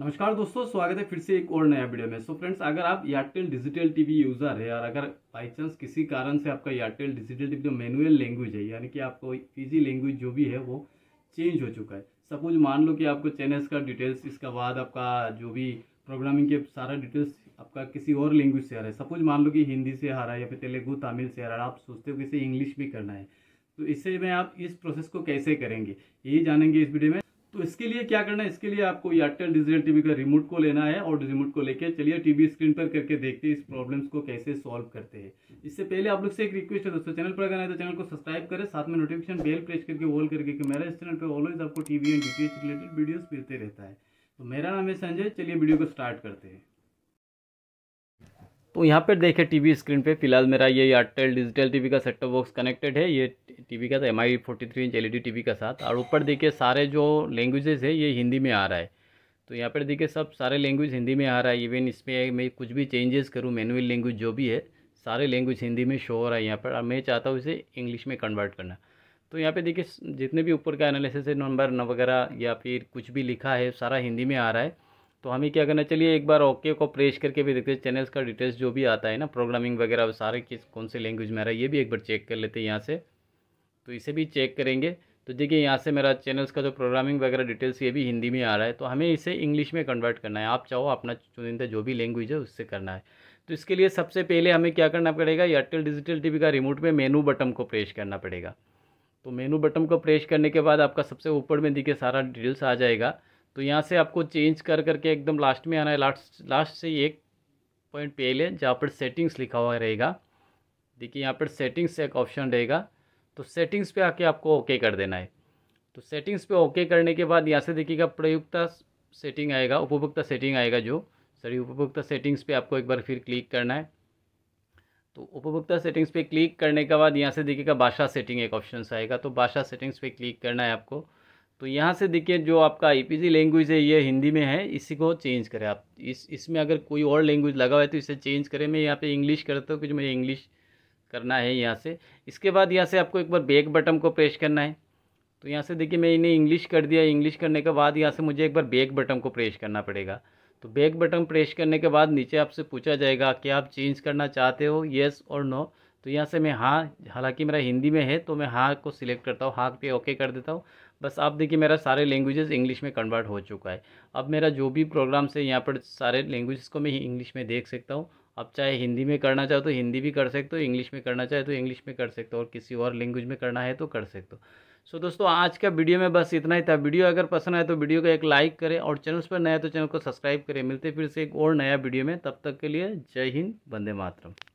नमस्कार दोस्तों स्वागत है फिर से एक और नया वीडियो में सो so फ्रेंड्स अगर आप एयरटेल डिजिटल टीवी यूज़र है और अगर बाई चांस किसी कारण से आपका एयरटेल डिजिटल टीवी जो मैनुअल लैंग्वेज है यानी कि आपको इजी लैंग्वेज जो भी है वो चेंज हो चुका है सपोज मान लो कि आपको चैनल्स का डिटेल्स इसका बाद आपका जो भी प्रोग्रामिंग के सारा डिटेल्स आपका किसी और लैंग्वेज से आ रहा है सपोज मान लो कि हिंदी से आ रहा है या फिर तेलुगु तमिल से आ रहा है आप सोचते हो कि इसे इंग्लिश भी करना है तो इससे में आप इस प्रोसेस को कैसे करेंगे यही जानेंगे इस वीडियो में तो इसके लिए क्या करना है इसके लिए आपको एयरटेल डिजिटल टीवी का रिमोट को लेना है और रिमोट को लेके चलिए टीवी स्क्रीन पर करके देखते हैं इस प्रॉब्लम्स को कैसे सॉल्व करते हैं इससे पहले आप लोग से एक रिक्वेस्ट है दोस्तों चैनल पर अगर आए तो चैनल को सब्सक्राइब करें साथ में नोटिफिकेशन बेल प्रेस करके ऑल करके कि मेरा इस चैनल पर ऑलवेज आपको TV and D related videos मिलते रहता है तो मेरा नाम है संजय चलिए वीडियो को स्टार्ट करते हैं तो यहाँ पर देखें टी स्क्रीन पर फिलहाल मेरा ये एयरटेल डिजिटल टी का सेट बॉक्स कनेक्टेड है ये वी का M I forty three inch L E का साथ और ऊपर देखिए सारे जो लैंग्वेजेस है ये हिंदी में आ रहा है तो यहाँ पर देखिए सब सारे लैंग्वेज हिंदी में आ रहा है इवन इसमें मैं कुछ भी चेंजेस करूँ मैनुअल लैंग्वेज जो भी है सारे लैंग्वेज हिंदी में शो हो रहा है यहाँ पर और मैं चाहता हूँ इसे इंग्लिश में कन्वर्ट करना तो यहाँ पे देखिए जितने भी ऊपर का एनालिसिस है नंबर वगैरह या फिर कुछ भी लिखा है सारा हिंदी में आ रहा है तो हमें क्या करना चलिए एक बार ओके को प्रेस करके भी देखते हैं चैनल्स का डिटेल्स जो भी आता है ना प्रोग्रामिंग वगैरह सारे किस कौन से लैंग्वेज में आ रहा है ये भी एक बार चेक कर लेते हैं यहाँ से तो इसे भी चेक करेंगे तो देखिए यहाँ से मेरा चैनल्स का जो प्रोग्रामिंग वगैरह डिटेल्स ये भी हिंदी में आ रहा है तो हमें इसे इंग्लिश में कन्वर्ट करना है आप चाहो अपना चुनिंदा जो भी लैंग्वेज है उससे करना है तो इसके लिए सबसे पहले हमें क्या करना पड़ेगा एयरटेल डिजिटल टी का रिमोट में मेनू बटन को प्रेस करना पड़ेगा तो मेनू बटन को प्रेस करने के बाद आपका सबसे ऊपर में दिखे सारा डिटेल्स आ जाएगा तो यहाँ से आपको चेंज कर करके एकदम लास्ट में आना है लास्ट लास्ट से एक पॉइंट पहले जहाँ पर सेटिंग्स लिखा हुआ रहेगा देखिए यहाँ पर सेटिंग्स से एक ऑप्शन रहेगा तो सेटिंग्स पे आके आपको ओके कर देना है तो सेटिंग्स पे ओके करने के बाद यहाँ से देखिएगा प्रयुक्ता सेटिंग आएगा उपभोक्ता सेटिंग आएगा जो सॉरी उपभोक्ता सेटिंग्स पे आपको एक बार फिर क्लिक करना है तो उपभोक्ता सेटिंग्स पे क्लिक करने के बाद यहाँ से देखिएगा भाषा सेटिंग एक ऑप्शन आएगा तो भाषा सेटिंग्स पे क्लिक करना है आपको तो यहाँ से देखिए जो आपका आईपीसी लैंग्वेज है ये हिंदी में है इसी को चेंज करें आप इस इसमें अगर कोई और लैंग्वेज लगा हुआ है तो इसे चेंज करें मैं यहाँ पे इंग्लिश करता हूँ क्योंकि मुझे इंग्लिश करना है यहाँ से इसके बाद यहाँ से आपको एक बार बैक बटन को प्रेस करना है तो यहाँ से देखिए मैं इन्हें इंग्लिश कर दिया इंग्लिश करने के बाद यहाँ से मुझे एक बार बैक बटन को प्रेस करना पड़ेगा तो बैक बटन प्रेस करने के बाद नीचे आपसे पूछा जाएगा कि आप चेंज करना चाहते हो येस और नो no. तो यहाँ से मैं हाँ हालांकि मेरा हिंदी में है तो मैं हाँ को सिलेक्ट करता हूँ हाँ पे ओके कर देता हूँ बस आप देखिए मेरा सारे लैंग्वेजेस इंग्लिश में कन्वर्ट हो चुका है अब मेरा जो भी प्रोग्राम से यहाँ पर सारे लैंग्वेजेस को मैं इंग्लिश में देख सकता हूँ अब चाहे हिंदी में करना चाहो तो हिंदी भी कर सकते हो इंग्लिश में करना चाहे तो इंग्लिश में कर सकते हो और किसी और लैंग्वेज में करना है तो कर सकते हो सो दोस्तों आज का वीडियो में बस इतना ही था वीडियो अगर पसंद आए तो वीडियो को एक लाइक करें और चैनल पर नया तो चैनल को सब्सक्राइब करें मिलते फिर से एक और नया वीडियो में तब तक के लिए जय हिंद वंदे मातरम